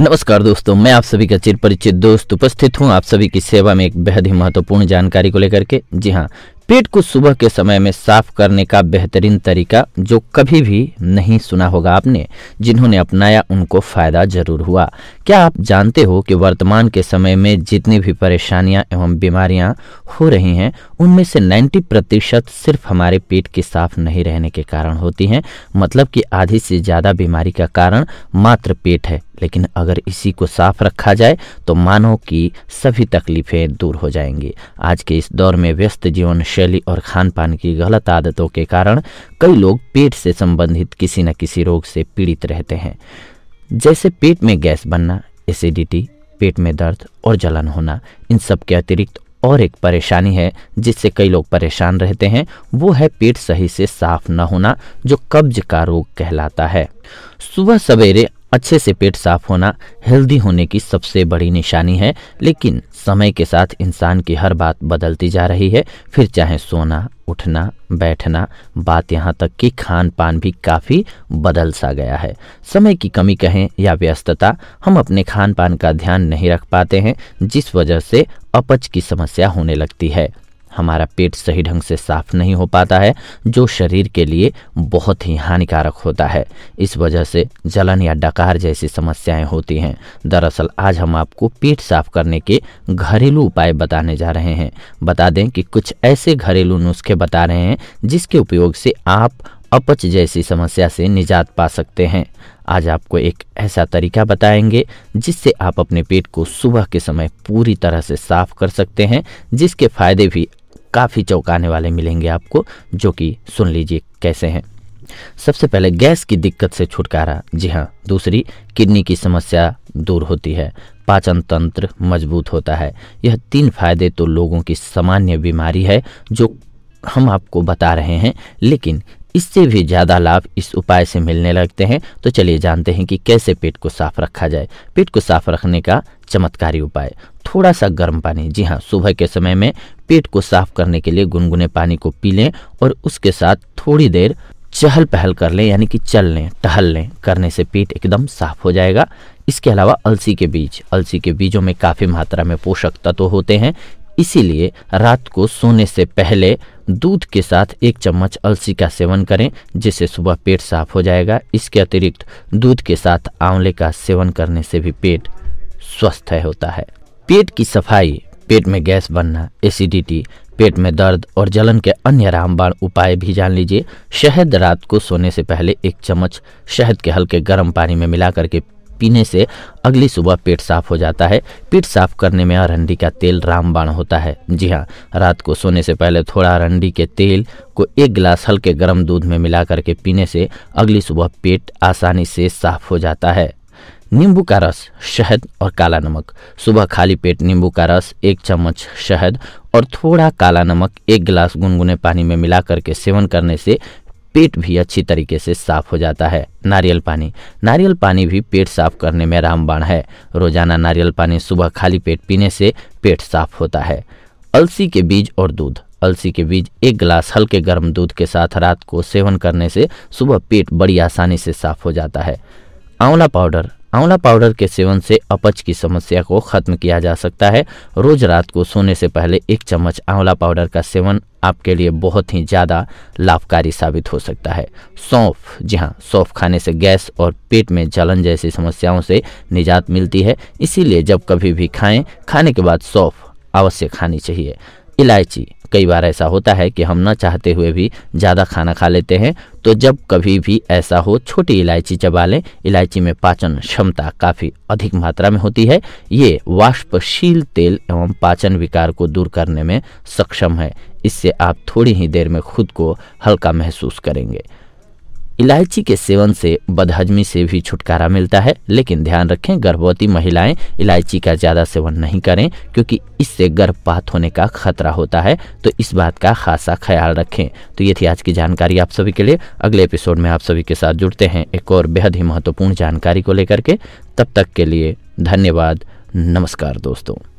नमस्कार दोस्तों मैं आप सभी का चिर परिचित दोस्त उपस्थित हूं आप सभी की सेवा में एक बेहद ही महत्वपूर्ण जानकारी को लेकर के जी हाँ पेट को सुबह के समय में साफ करने का बेहतरीन तरीका जो कभी भी नहीं सुना होगा आपने जिन्होंने अपनाया उनको फ़ायदा ज़रूर हुआ क्या आप जानते हो कि वर्तमान के समय में जितनी भी परेशानियां एवं बीमारियां हो रही हैं उनमें से 90 प्रतिशत सिर्फ हमारे पेट के साफ नहीं रहने के कारण होती हैं मतलब कि आधी से ज़्यादा बीमारी का कारण मात्र पेट है लेकिन अगर इसी को साफ रखा जाए तो मानव की सभी तकलीफ़ें दूर हो जाएंगी आज के इस दौर में व्यस्त जीवन शैली और खान पान की गलत आदतों के कारण कई लोग पेट से संबंधित किसी न किसी रोग से पीड़ित रहते हैं जैसे पेट में गैस बनना एसिडिटी पेट में दर्द और जलन होना इन सब के अतिरिक्त और एक परेशानी है जिससे कई लोग परेशान रहते हैं वो है पेट सही से साफ न होना जो कब्ज का रोग कहलाता है सुबह सवेरे अच्छे से पेट साफ होना हेल्दी होने की सबसे बड़ी निशानी है लेकिन समय के साथ इंसान की हर बात बदलती जा रही है फिर चाहे सोना उठना बैठना बात यहाँ तक कि खान पान भी काफ़ी बदल सा गया है समय की कमी कहें या व्यस्तता हम अपने खान पान का ध्यान नहीं रख पाते हैं जिस वजह से अपच की समस्या होने लगती है हमारा पेट सही ढंग से साफ नहीं हो पाता है जो शरीर के लिए बहुत ही हानिकारक होता है इस वजह से जलन या डकार जैसी समस्याएं होती हैं दरअसल आज हम आपको पेट साफ करने के घरेलू उपाय बताने जा रहे हैं बता दें कि कुछ ऐसे घरेलू नुस्खे बता रहे हैं जिसके उपयोग से आप अपच जैसी समस्या से निजात पा सकते हैं आज आपको एक ऐसा तरीका बताएंगे जिससे आप अपने पेट को सुबह के समय पूरी तरह से साफ कर सकते हैं जिसके फायदे भी काफ़ी चौंकाने वाले मिलेंगे आपको जो कि सुन लीजिए कैसे हैं सबसे पहले गैस की दिक्कत से छुटकारा जी हाँ दूसरी किडनी की समस्या दूर होती है पाचन तंत्र मजबूत होता है यह तीन फायदे तो लोगों की सामान्य बीमारी है जो हम आपको बता रहे हैं लेकिन इससे भी ज़्यादा लाभ इस उपाय से मिलने लगते हैं तो चलिए जानते हैं कि कैसे पेट को साफ रखा जाए पेट को साफ रखने का चमत्कारी उपाय थोड़ा सा गर्म पानी जी हाँ सुबह के समय में पेट को साफ करने के लिए गुनगुने पानी को पी लें और उसके साथ थोड़ी देर चहल पहल कर लें यानी कि चल लें टहल लें करने से पेट एकदम साफ हो जाएगा इसके अलावा अलसी के बीज अलसी के बीजों में काफ़ी मात्रा में पोषक तत्व तो होते हैं इसीलिए रात को सोने से पहले दूध के साथ एक चम्मच अलसी का सेवन करें जिससे सुबह पेट साफ हो जाएगा इसके अतिरिक्त दूध के साथ आंवले का सेवन करने से भी पेट स्वस्थ होता है पेट की सफाई पेट में गैस बनना एसिडिटी पेट में दर्द और जलन के अन्य रामबाण उपाय भी जान लीजिए शहद रात को सोने से पहले एक चम्मच शहद के हल्के गर्म पानी में मिला करके पीने से अगली सुबह पेट साफ हो जाता है पेट साफ करने में अरंडी का तेल रामबाण होता है जी हाँ रात को सोने से पहले थोड़ा अरंडी के तेल को एक गिलास हल्के गर्म दूध में मिला करके पीने से अगली सुबह पेट आसानी से साफ हो जाता है नींबू का रस शहद और काला नमक सुबह खाली पेट नींबू का रस एक चम्मच शहद और थोड़ा काला नमक एक गिलास गुनगुने पानी में मिला करके सेवन करने से पेट भी अच्छी तरीके से साफ हो जाता है नारियल पानी नारियल पानी भी पेट साफ करने में रामबाण है रोजाना नारियल पानी सुबह खाली पेट पीने से पेट साफ होता है अलसी के बीज और दूध अलसी के बीज एक गिलास हल्के गर्म दूध के साथ रात को सेवन करने से सुबह पेट बड़ी आसानी से साफ हो जाता है आंवला पाउडर आंवला पाउडर के सेवन से अपच की समस्या को खत्म किया जा सकता है रोज रात को सोने से पहले एक चम्मच आंवला पाउडर का सेवन आपके लिए बहुत ही ज़्यादा लाभकारी साबित हो सकता है सौंफ जी हाँ सौंफ खाने से गैस और पेट में जलन जैसी समस्याओं से निजात मिलती है इसीलिए जब कभी भी खाएं खाने के बाद सौंफ अवश्य खानी चाहिए इलायची कई बार ऐसा होता है कि हम ना चाहते हुए भी ज़्यादा खाना खा लेते हैं तो जब कभी भी ऐसा हो छोटी इलायची चबा लें इलायची में पाचन क्षमता काफ़ी अधिक मात्रा में होती है ये वाष्पशील तेल एवं पाचन विकार को दूर करने में सक्षम है इससे आप थोड़ी ही देर में खुद को हल्का महसूस करेंगे इलायची के सेवन से बदहजमी से भी छुटकारा मिलता है लेकिन ध्यान रखें गर्भवती महिलाएं इलायची का ज़्यादा सेवन नहीं करें क्योंकि इससे गर्भपात होने का खतरा होता है तो इस बात का खासा ख्याल रखें तो ये थी आज की जानकारी आप सभी के लिए अगले एपिसोड में आप सभी के साथ जुड़ते हैं एक और बेहद ही महत्वपूर्ण जानकारी को लेकर के तब तक के लिए धन्यवाद नमस्कार दोस्तों